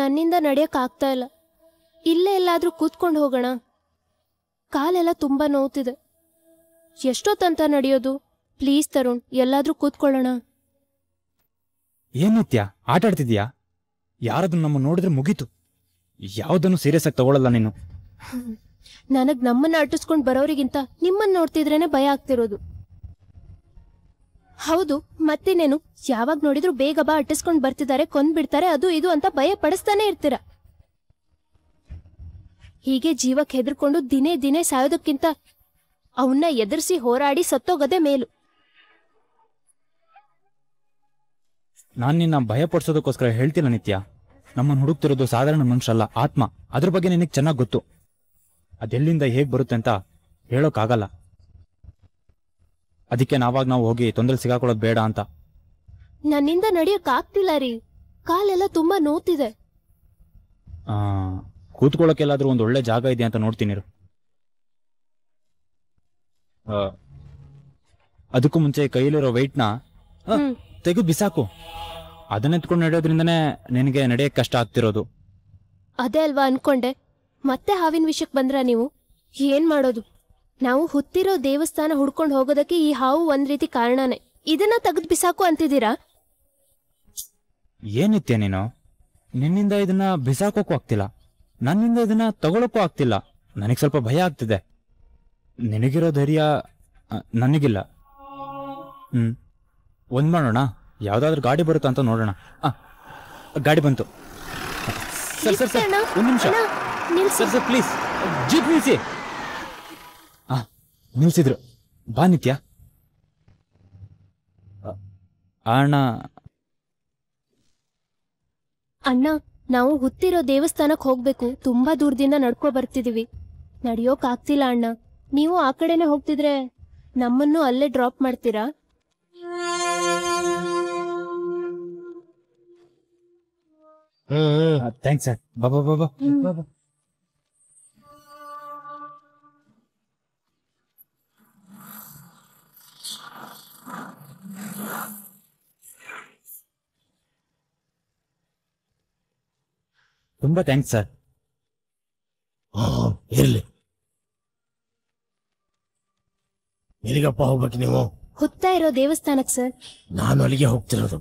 ನನ್ನಿಂದ ನಡೆಯೋಕ್ಕಾಗ್ತಾ ಇಲ್ಲ ಇಲ್ಲೇ ಎಲ್ಲಾದರೂ ಕೂತ್ಕೊಂಡು ಹೋಗೋಣ ಕಾಲೆಲ್ಲ ತುಂಬ ನೋವ್ತಿದೆ ಎಷ್ಟೊತ್ತಂತ ನಡೆಯೋದು ಪ್ಲೀಸ್ ತರುಣ್ ಎಲ್ಲಾದರೂ ಕೂತ್ಕೊಳ್ಳೋಣ ಏನಿತ್ಯ ಆಟ ಆಡ್ತಿದ್ಯಾ ಯಾರದು ನಮ್ಮ ನೋಡಿದ್ರೆ ಮುಗೀತು ಯಾವುದನ್ನು ಸೀರಿಯಸ್ ಆಗಿ ತಗೊಳಲ್ಲ ನೀನು ನನಗ್ ನಮ್ಮನ್ನ ಅಟ್ಟಿಸ್ಕೊಂಡ್ ಬರೋರಿಗಿಂತ ನಿಮ್ಮನ್ನ ನೋಡ್ತಿದ್ರೇನೆ ಭಯ ಆಗ್ತಿರೋದು ಹೌದು ಮತ್ತಿನ್ನೇನು ಯಾವಾಗ ನೋಡಿದ್ರು ಬೇಗ ಬಾ ಅಟ್ಟಿಸ್ಕೊಂಡು ಬರ್ತಿದ್ದಾರೆ ಕೊಂದ್ಬಿಡ್ತಾರೆ ಅದು ಇದು ಅಂತ ಭಯ ಪಡಿಸ್ತಾನೆ ಇರ್ತೀರ ಹೀಗೆ ಜೀವಕ್ಕೆ ಹೆದರ್ಕೊಂಡು ದಿನೇ ದಿನೇ ಸಾಯೋದಕ್ಕಿಂತ ಅವನ್ನ ಎದುರಿಸಿ ಹೋರಾಡಿ ಸತ್ತೋಗದೆ ಮೇಲು ನಾನ್ ನಿನ್ನ ಭಯ ಪಡಿಸೋದಕ್ಕೋಸ್ಕರ ಹೇಳ್ತಿಲ್ಲ ನಿತ್ಯ ನಮ್ಮನ್ನು ಹುಡುಕ್ತಿರೋದು ಸಾಧಾರಣ ಮನುಷ್ಯಲ್ಲ ಆತ್ಮ ಅದ್ರ ಬಗ್ಗೆ ನಿನಗೆ ಚೆನ್ನಾಗಿ ಗೊತ್ತು ಅದೆಲ್ಲಿಂದ ಹೇಗ್ ಬರುತ್ತೆ ಅಂತ ಹೇಳೋಕ್ಕಾಗಲ್ಲ ಅದಕ್ಕೆ ನಾವಾಗ ನಾವು ಹೋಗಿ ತೊಂದರೆ ಸಿಗಾಕೊಳ್ಳೋದು ಬೇಡ ಅಂತ ನನ್ನಿಂದ ನಡಿಯಕ್ ಆಗ್ತಿಲ್ಲ ರೀ ಕಾಲೆಲ್ಲ ತುಂಬಾ ನೋತಿದೆ ಆ, ಕೂತ್ಕೊಳ್ಳೋಕೆಲ್ಲಾದ್ರೂ ಒಂದು ಒಳ್ಳೆ ಜಾಗ ಇದೆ ಅಂತ ನೋಡ್ತೀನಿ ಆ, ಅದಕ್ಕೂ ಮುಂಚೆ ಕೈಯಲ್ಲಿರೋ ವೆಯ್ಟ್ನ ನ ತೆಗೆದು ಬಿಸಾಕು ಅದನ್ನ ಎತ್ಕೊಂಡು ನಡೆಯೋದ್ರಿಂದನೇ ನಿನಗೆ ನಡೆಯಕ್ಕೆ ಕಷ್ಟ ಆಗ್ತಿರೋದು ಅದೇ ಅಲ್ವಾ ಅನ್ಕೊಂಡೆ ಮತ್ತೆ ಹಾವಿನ ವಿಷಯಕ್ಕೆ ಬಂದ್ರ ನೀವು ಏನ್ ಮಾಡೋದು ನಾವು ಹುತ್ತಿರೋ ದೇವಸ್ಥಾನ ಹುಡ್ಕೊಂಡು ಹೋಗೋದಕ್ಕೆ ಈ ಹಾವು ಒಂದ್ ರೀತಿ ಕಾರಣನೇ ಇದನ್ನ ತೆಗೆದು ಬಿಸಾಕು ಅಂತಿದ್ದೀರಾ ಏನಿತ್ಯ ನೀನು ನಿನ್ನಿಂದ ಇದನ್ನ ಬಿಸಾಕೋಕ್ಕೂ ಆಗ್ತಿಲ್ಲ ನನ್ನಿಂದ ಇದನ್ನ ತಗೊಳಕು ಆಗ್ತಿಲ್ಲ ನನಗೆ ಸ್ವಲ್ಪ ಭಯ ಆಗ್ತಿದೆ ನಿನಗಿರೋ ಧೈರ್ಯ ನನಗಿಲ್ಲ ಹ್ಮ್ ಒಂದ್ ಮಾಡೋಣ ಯಾವ್ದಾದ್ರು ಗಾಡಿ ಬರುತ್ತ ಅಂತ ನೋಡೋಣ ಗಾಡಿ ಬಂತು ಸರ್ ಸರ್ ಸರ್ ಒಂದ್ ನಿಮಿಷ ನಿಲ್ಸಿ. ಸರ್ ಸರ್ ಪ್ಲೀಸ್ ಜೀಪ್ ನಿಲ್ಸಿ ನಿಲ್ಸಿದ್ರು ಬಾ ನಿತ್ಯ ಅಣ್ಣ ಅಣ್ಣ ನಾವು ಹುತ್ತಿರೋ ದೇವಸ್ಥಾನಕ್ಕೆ ಹೋಗ್ಬೇಕು ತುಂಬಾ ದೂರದಿಂದ ನಡ್ಕೊ ಬರ್ತಿದೀವಿ ನಡಿಯೋಕ್ ಆಗ್ತಿಲ್ಲ ಅಣ್ಣ ನೀವು ಆ ಕಡೆನೆ ಹೋಗ್ತಿದ್ರೆ ನಮ್ಮನ್ನು ಅಲ್ಲೇ ಡ್ರಾಪ್ ಮಾಡ್ತೀರಾ ಥ್ಯಾಂಕ್ಸ್ ಸರ್ ಬಾಬಾ ಬಾಬಾ ತುಂಬಾ ಥ್ಯಾಂಕ್ಸ್ ಸರ್ ಇರ್ಲಿ ಎಲ್ಲಿಗಪ್ಪ ಹೋಗ್ಬೇಕು ನೀವು ಹೊತ್ತಾ ಇರೋ ದೇವಸ್ಥಾನಕ್ ಸರ್ ನಾನು ಅಲ್ಲಿಗೆ ಹೋಗ್ತಿರೋದು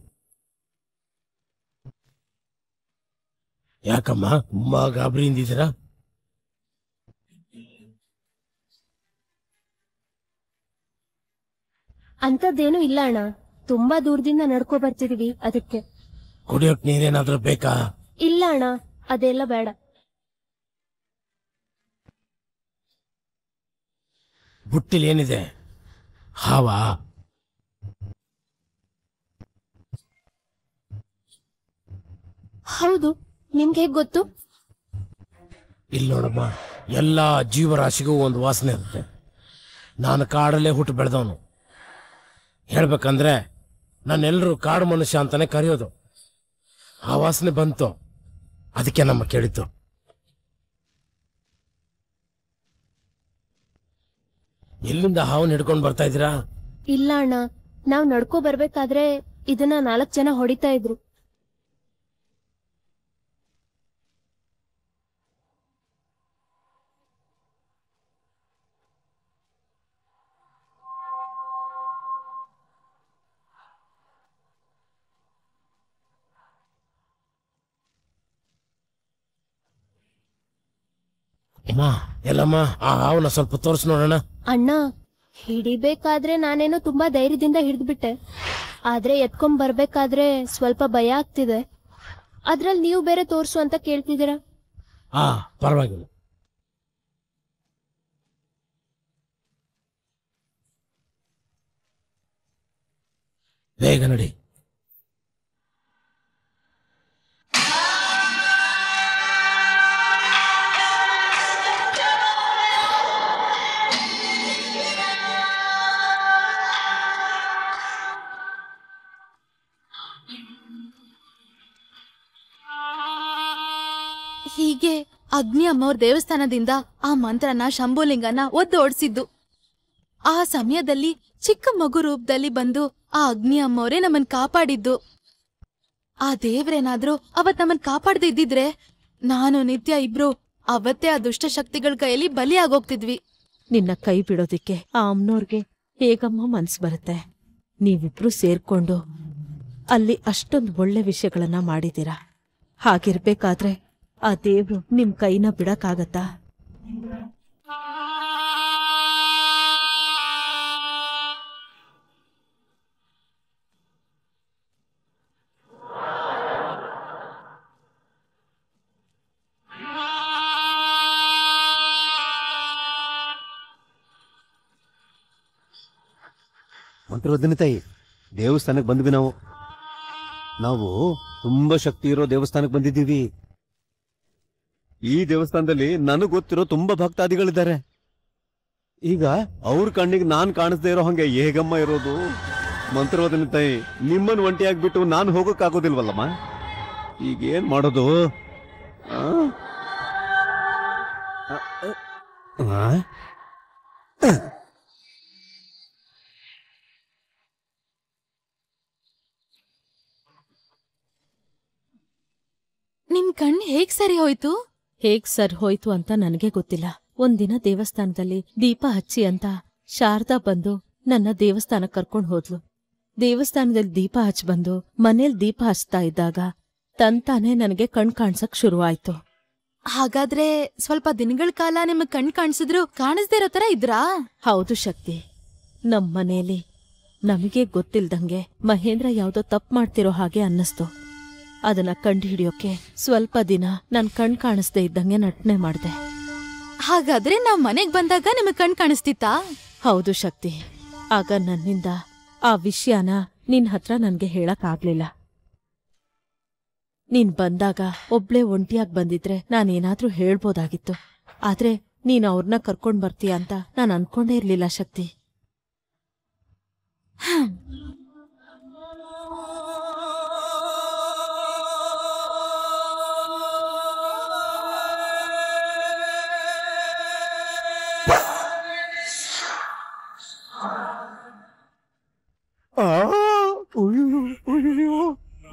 ಯಾಕಮ್ಮ ತುಂಬಾ ಗಾಬರಿಯಿಂದಿದ್ದೀರಾ ಅಂತದ್ದೇನು ಇಲ್ಲ ಅಣ್ಣ ತುಂಬಾ ದೂರದಿಂದ ನಡ್ಕೊ ಬರ್ತಿದೀವಿ ಅದಕ್ಕೆ ಕುಡಿಯೋಕ್ ನೀರೇನಾದ್ರೂ ಬೇಕಾ ಇಲ್ಲ ಅಣ್ಣ ಅದೆಲ್ಲ ಬೇಡ ಬುಟ್ಟಿಲೇನಿದೆ ಏನಿದೆ ಹಾವಾ ಹೌದು ನಿಮ್ಗೆ ಹೇಗ್ ಗೊತ್ತು ಇಲ್ಲಿ ನೋಡಮ್ಮ ಎಲ್ಲ ಜೀವರಾಶಿಗೂ ಒಂದು ವಾಸನೆ ಇರುತ್ತೆ ನಾನು ಕಾಡಲ್ಲೇ ಹುಟ್ಟು ಬೆಳೆದವನು ಹೇಳ್ಬೇಕಂದ್ರೆ ನನ್ನೆಲ್ಲರೂ ಕಾಡು ಮನುಷ್ಯ ಅಂತಾನೆ ಕರೆಯೋದು ಆ ವಾಸನೆ ಬಂತು ಅದಕ್ಕೆ ನಮ್ಮ ಕೇಳಿತು ಎಲ್ಲಿಂದ ಹಾವು ಹಿಡ್ಕೊಂಡು ಬರ್ತಾ ಇದ್ದೀರಾ ಇಲ್ಲ ಅಣ್ಣ ನಾವ್ ನಡ್ಕೋ ಬರ್ಬೇಕಾದ್ರೆ ಇದನ್ನ ನಾಲ್ಕ್ ಜನ ಹೊಡಿತಾ ಇದ್ರು ಅಮ್ಮ ಎಲ್ಲಮ್ಮ ಆ ಹಾವನ್ನ ಸ್ವಲ್ಪ ತೋರಿಸ್ ನೋಡೋಣ ಅಣ್ಣ ಹಿಡಿಬೇಕಾದ್ರೆ ನಾನೇನು ತುಂಬಾ ಧೈರ್ಯದಿಂದ ಹಿಡಿದ್ಬಿಟ್ಟೆ ಆದ್ರೆ ಎತ್ಕೊಂಡ್ ಬರ್ಬೇಕಾದ್ರೆ ಸ್ವಲ್ಪ ಭಯ ಆಗ್ತಿದೆ ಅದ್ರಲ್ಲಿ ನೀವು ಬೇರೆ ತೋರ್ಸು ಅಂತ ಕೇಳ್ತಿದೀರ ಹಾ ಪರವಾಗಿಲ್ಲ ಬೇಗ ನಡಿ ಹೀಗೆ ಅಗ್ನಿ ದೇವಸ್ಥಾನದಿಂದ ಆ ಮಂತ್ರನ ಶಂಭುಲಿಂಗನ ಓಡಿಸಿದ್ದು ಆ ಸಮಯದಲ್ಲಿ ಚಿಕ್ಕ ಮಗು ರೂಪದಲ್ಲಿ ಬಂದು ಆ ಅಗ್ನಿ ಅಮ್ಮವರೇ ನಮ್ಮನ್ ಕಾಪಾಡಿದ್ದು ಆ ದೇವ್ರೇನಾದ್ರೂ ಅವತ್ ನಮ್ಮನ್ ಇದ್ದಿದ್ರೆ ನಾನು ನಿತ್ಯ ಇಬ್ರು ಅವತ್ತೇ ಆ ಶಕ್ತಿಗಳ ಕೈಯಲ್ಲಿ ಆಗೋಗ್ತಿದ್ವಿ ನಿನ್ನ ಕೈ ಬಿಡೋದಿಕ್ಕೆ ಆ ಅಮ್ಮನೋರ್ಗೆ ಹೇಗಮ್ಮ ಮನ್ಸು ಬರುತ್ತೆ ನೀವಿಬ್ರು ಸೇರ್ಕೊಂಡು ಅಲ್ಲಿ ಅಷ್ಟೊಂದು ಒಳ್ಳೆ ವಿಷಯಗಳನ್ನ ಮಾಡಿದ್ದೀರಾ ಹಾಗಿರ್ಬೇಕಾದ್ರೆ ಆ ದೇವ್ರು ನಿಮ್ ಕೈನ ಬಿಡಕ್ಕಾಗತ್ತಾ ಮಂತ್ರೋದಿನ ತಾಯಿ ದೇವಸ್ಥಾನಕ್ಕೆ ಬಂದ್ವಿ ನಾವು ನಾವು ತುಂಬಾ ಶಕ್ತಿ ಇರೋ ದೇವಸ್ಥಾನಕ್ಕೆ ಬಂದಿದ್ದೀವಿ ಈ ದೇವಸ್ಥಾನದಲ್ಲಿ ನನಗೆ ಗೊತ್ತಿರೋ ತುಂಬಾ ಭಕ್ತಾದಿಗಳಿದ್ದಾರೆ ಈಗ ಅವ್ರ ಕಣ್ಣಿಗೆ ನಾನ್ ಕಾಣಿಸ್ದೇ ಇರೋ ಹಂಗೆ ಹೇಗಮ್ಮ ಇರೋದು ಮಂತ್ರವಾದನ ತಾಯಿ ನಿಮ್ಮನ್ ಒಂಟಿ ಬಿಟ್ಟು ನಾನು ಹೋಗಕ್ ಆಗೋದಿಲ್ವಲ್ಲಮ್ಮ ಈಗ ಏನ್ ಮಾಡೋದು ಆ ಕಣ್ಣು ಹೇಗ್ ಸರಿ ಹೋಯ್ತು ಹೇಗ್ ಸರ್ ಹೋಯ್ತು ಅಂತ ನನಗೆ ಗೊತ್ತಿಲ್ಲ ಒಂದಿನ ದೇವಸ್ಥಾನದಲ್ಲಿ ದೀಪ ಹಚ್ಚಿ ಅಂತ ಶಾರದಾ ಬಂದು ನನ್ನ ದೇವಸ್ಥಾನ ಕರ್ಕೊಂಡು ಹೋದ್ಲು ದೇವಸ್ಥಾನದಲ್ಲಿ ದೀಪ ಹಚ್ಚಿ ಬಂದು ಮನೇಲಿ ದೀಪ ಹಚ್ತಾ ಇದ್ದಾಗ ತಂತಾನೆ ನನಗೆ ಕಣ್ ಕಾಣ್ಸಕ್ ಶುರುವಾಯ್ತು ಹಾಗಾದ್ರೆ ಸ್ವಲ್ಪ ದಿನಗಳ ಕಾಲ ನಿಮಗೆ ಕಣ್ ಕಾಣಿಸಿದ್ರು ಕಾಣಿಸ್ದೇ ಇರೋ ತರ ಇದ್ರಾ ಹೌದು ಶಕ್ತಿ ನಮ್ಮ ಮನೆಯಲ್ಲಿ ನಮಗೆ ಗೊತ್ತಿಲ್ದಂಗೆ ಮಹೇಂದ್ರ ಯಾವ್ದೋ ತಪ್ಪು ಮಾಡ್ತಿರೋ ಹಾಗೆ ಅನ್ನಿಸ್ತು ಅದನ್ನ ಕಂಡು ಹಿಡಿಯೋಕೆ ಸ್ವಲ್ಪ ದಿನ ನನ್ ಕಣ್ ಕಾಣಿಸ್ದೇ ಇದ್ದಂಗೆ ನಟನೆ ಮಾಡಿದೆ ಹಾಗಾದ್ರೆ ನಾವ್ ಮನೆಗ್ ಬಂದಾಗ ನಿಮಗ್ ಕಣ್ ಕಾಣಿಸ್ತಿತ್ತಾ ಹೌದು ಶಕ್ತಿ ಆಗ ನನ್ನಿಂದ ಆ ವಿಷಯನ ನಿನ್ ಹತ್ರ ನನ್ಗೆ ಹೇಳಕ್ ಆಗ್ಲಿಲ್ಲ ನೀನ್ ಬಂದಾಗ ಒಬ್ಳೆ ಒಂಟಿಯಾಗಿ ಬಂದಿದ್ರೆ ನಾನೇನಾದ್ರೂ ಹೇಳ್ಬೋದಾಗಿತ್ತು ಆದ್ರೆ ನೀನ್ ಅವ್ರನ್ನ ಕರ್ಕೊಂಡ್ ಬರ್ತೀಯ ಅಂತ ನಾನು ಅನ್ಕೊಂಡೇ ಇರ್ಲಿಲ್ಲ ಶಕ್ತಿ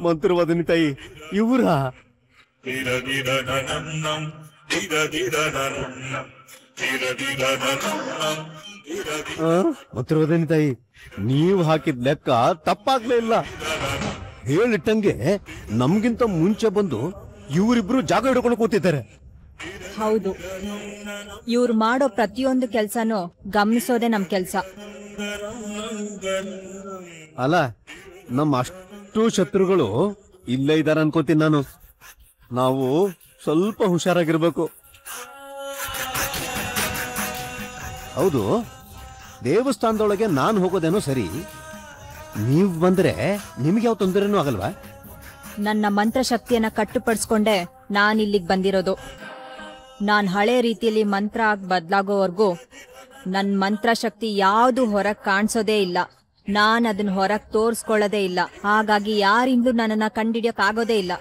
ಮಂತ್ರವಾದಿನಿ ತಾಯಿ ಇವರ ಮಂತ್ರವಾದಿನಿ ತಾಯಿ ನೀವು ಹಾಕಿದ ಲೆಕ್ಕ ತಪ್ಪಾಗ್ಲೇ ಇಲ್ಲ ಹೇಳಿಟ್ಟಂಗೆ ನಮ್ಗಿಂತ ಮುಂಚೆ ಬಂದು ಇವರಿಬ್ರು ಜಾಗ ಹಿಡ್ಕೊಂಡು ಕೂತಿದ್ದಾರೆ ಹೌದು ಇವ್ರು ಮಾಡೋ ಪ್ರತಿಯೊಂದು ಕೆಲ್ಸನೂ ಗಮನಿಸೋದೇ ನಮ್ ಕೆಲ್ಸ ಅಲ್ಲ ನಮ್ಮ ಅಷ್ಟ ಶತ್ರು ಶತ್ರುಗಳು ಇಲ್ಲೇ ಇದ್ದಾರೆ ಅನ್ಕೋತೀನಿ ನಾನು ನಾವು ಸ್ವಲ್ಪ ಹುಷಾರಾಗಿರ್ಬೇಕು ಹೌದು ದೇವಸ್ಥಾನದೊಳಗೆ ನಾನು ಹೋಗೋದೇನೋ ಸರಿ ನೀವು ಬಂದ್ರೆ ನಿಮ್ಗೆ ಯಾವ ತೊಂದರೆನೂ ಆಗಲ್ವಾ ನನ್ನ ಮಂತ್ರ ಶಕ್ತಿಯನ್ನ ಕಟ್ಟುಪಡಿಸ್ಕೊಂಡೆ ನಾನು ಇಲ್ಲಿಗೆ ಬಂದಿರೋದು ನಾನು ಹಳೆ ರೀತಿಯಲ್ಲಿ ಮಂತ್ರ ಆಗಿ ಬದಲಾಗೋವರೆಗೂ ನನ್ನ ಶಕ್ತಿ ಯಾವುದು ಹೊರಗೆ ಕಾಣಿಸೋದೇ ಇಲ್ಲ ನಾನ್ ಅದನ್ನ ಹೊರಗ್ ತೋರ್ಸ್ಕೊಳ್ಳೋದೇ ಇಲ್ಲ ಹಾಗಾಗಿ ಯಾರಿಂದ ನನ್ನನ್ನ ಕಂಡಿಡಿಯಕ್ ಆಗೋದೇ ಇಲ್ಲ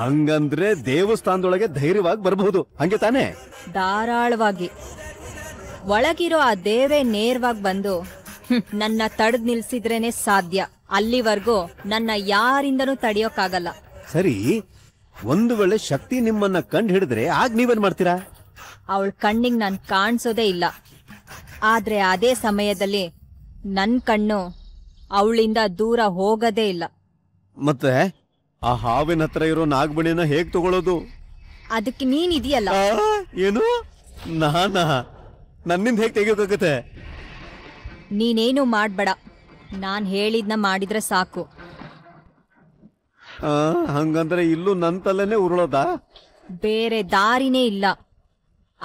ಹಂಗಂದ್ರೆ ದೇವಸ್ಥಾನದೊಳಗೆ ಧೈರ್ಯವಾಗಿ ಬರಬಹುದು ಹಂಗೆ ತಾನೆ ಧಾರಾಳವಾಗಿ ಒಳಗಿರೋ ಆ ದೇವೇ ನೇರವಾಗಿ ಬಂದು ನನ್ನ ತಡೆದ್ ನಿಲ್ಸಿದ್ರೇನೆ ಸಾಧ್ಯ ಅಲ್ಲಿವರೆಗೂ ನನ್ನ ಯಾರಿಂದನೂ ತಡೆಯೋಕ್ಕಾಗಲ್ಲ ಸರಿ ಒಂದು ವೇಳೆ ಶಕ್ತಿ ನಿಮ್ಮನ್ನ ಕಂಡು ಹಿಡಿದ್ರೆ ಆಗ ನೀವೇನ್ ಮಾಡ್ತೀರಾ ಅವಳ ಕಣ್ಣಿಗೆ ನಾನು ಕಾಣಿಸೋದೇ ಇಲ್ಲ ಆದ್ರೆ ಅದೇ ಸಮಯದಲ್ಲಿ ನನ್ನ ಕಣ್ಣು ಅವಳಿಂದ ದೂರ ಹೋಗದೇ ಇಲ್ಲ ಮತ್ತೆ ಆ ಹಾವಿನ ಹತ್ರ ಇರೋ ನಾಗಬಣಿನ ಹೇಗ್ ತಗೊಳ್ಳೋದು ಅದಕ್ಕೆ ನೀನ್ ಇದೆಯಲ್ಲ ಏನು ನಾನಾ ನನ್ನಿಂದ ಹೇಗ್ ತೆಗಿಯೋಕಾಗತ್ತೆ ನೀನೇನು ಮಾಡ್ಬೇಡ ನಾನು ಹೇಳಿದ್ನ ಮಾಡಿದ್ರೆ ಸಾಕು ಆ, ಹಂಗಂದ್ರೆ ಇಲ್ಲೂ ನನ್ನ ತಲೆನೇ ಉರುಳೋದಾ ಬೇರೆ ದಾರಿನೇ ಇಲ್ಲ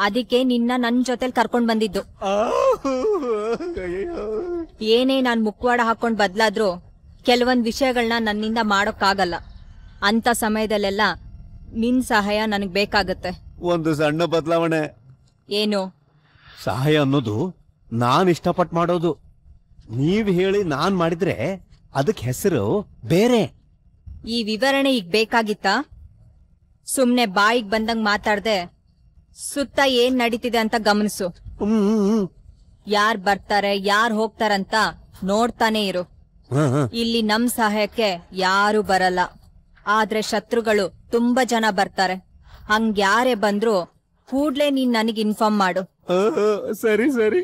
ಅದಕ್ಕೆ ನಿನ್ನ ನನ್ ಜೊತೆಲ್ ಕರ್ಕೊಂಡ್ ಬಂದಿದ್ದು ಏನೇ ನಾನ್ ಮುಕ್ವಾಡ ಹಾಕೊಂಡ್ ಬದ್ಲಾದ್ರು ಕೆಲವೊಂದ್ ವಿಷಯಗಳನ್ನ ನನ್ನಿಂದ ಮಾಡೋಕ್ಕಾಗಲ್ಲ ಅಂತ ಸಮಯದಲ್ಲೆಲ್ಲ ನಿನ್ ಸಹಾಯ ನನಗ್ ಬೇಕಾಗತ್ತೆ ಒಂದು ಸಣ್ಣ ಬದಲಾವಣೆ ಏನು ಸಹಾಯ ಅನ್ನೋದು ನಾನ್ ಇಷ್ಟಪಟ್ಟು ಮಾಡೋದು ನೀವ್ ಹೇಳಿ ನಾನ್ ಮಾಡಿದ್ರೆ ಅದಕ್ಕೆ ಹೆಸರು ಬೇರೆ ಈ ವಿವರಣೆ ಈಗ ಬೇಕಾಗಿತ್ತಾ ಸುಮ್ನೆ ಬಾಯಿಗೆ ಬಂದಂಗ ಮಾತಾಡ್ದೆ ಸುತ್ತ ಏನ್ ನಡೀತಿದೆ ಅಂತ ಗಮನಿಸು ಯಾರ್ ಬರ್ತಾರೆ ಯಾರ್ ಹೋಗ್ತಾರಂತ ನೋಡ್ತಾನೆ ಇರು ಇಲ್ಲಿ ನಮ್ ಸಹಾಯಕ್ಕೆ ಯಾರು ಬರಲ್ಲ ಆದ್ರೆ ಶತ್ರುಗಳು ತುಂಬಾ ಜನ ಬರ್ತಾರೆ ಹಂಗ್ಯಾರೇ ಬಂದ್ರು ಕೂಡ್ಲೆ ನೀನ್ ನನಗ್ ಇನ್ಫಾರ್ಮ್ ಮಾಡು ಸರಿ ಸರಿ